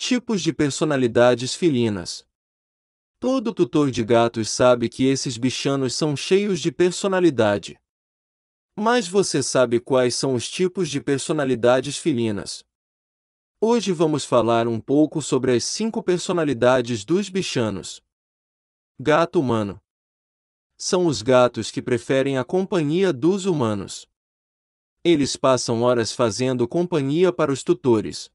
Tipos de personalidades felinas. Todo tutor de gatos sabe que esses bichanos são cheios de personalidade. Mas você sabe quais são os tipos de personalidades felinas? Hoje vamos falar um pouco sobre as cinco personalidades dos bichanos. Gato humano. São os gatos que preferem a companhia dos humanos. Eles passam horas fazendo companhia para os tutores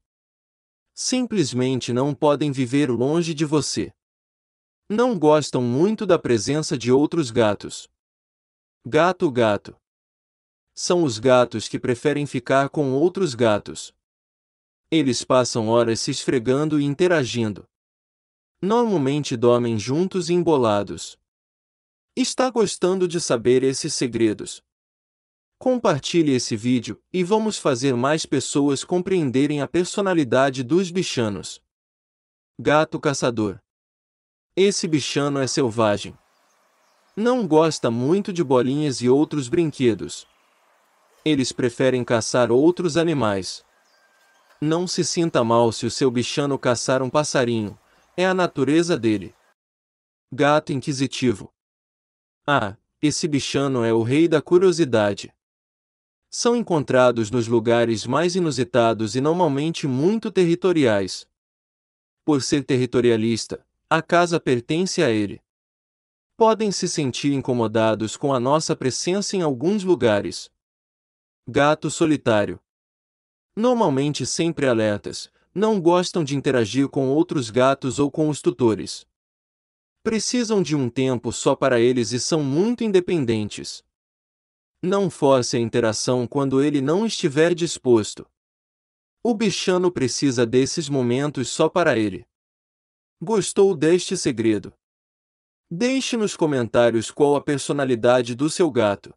simplesmente não podem viver longe de você. Não gostam muito da presença de outros gatos. Gato gato. São os gatos que preferem ficar com outros gatos. Eles passam horas se esfregando e interagindo. Normalmente dormem juntos e embolados. Está gostando de saber esses segredos? Compartilhe esse vídeo e vamos fazer mais pessoas compreenderem a personalidade dos bichanos. Gato caçador. Esse bichano é selvagem. Não gosta muito de bolinhas e outros brinquedos. Eles preferem caçar outros animais. Não se sinta mal se o seu bichano caçar um passarinho, é a natureza dele. Gato inquisitivo. Ah, esse bichano é o rei da curiosidade são encontrados nos lugares mais inusitados e normalmente muito territoriais. Por ser territorialista, a casa pertence a ele. Podem se sentir incomodados com a nossa presença em alguns lugares. Gato solitário. Normalmente sempre alertas, não gostam de interagir com outros gatos ou com os tutores. Precisam de um tempo só para eles e são muito independentes. Não force a interação quando ele não estiver disposto. O bichano precisa desses momentos só para ele. Gostou deste segredo? Deixe nos comentários qual a personalidade do seu gato.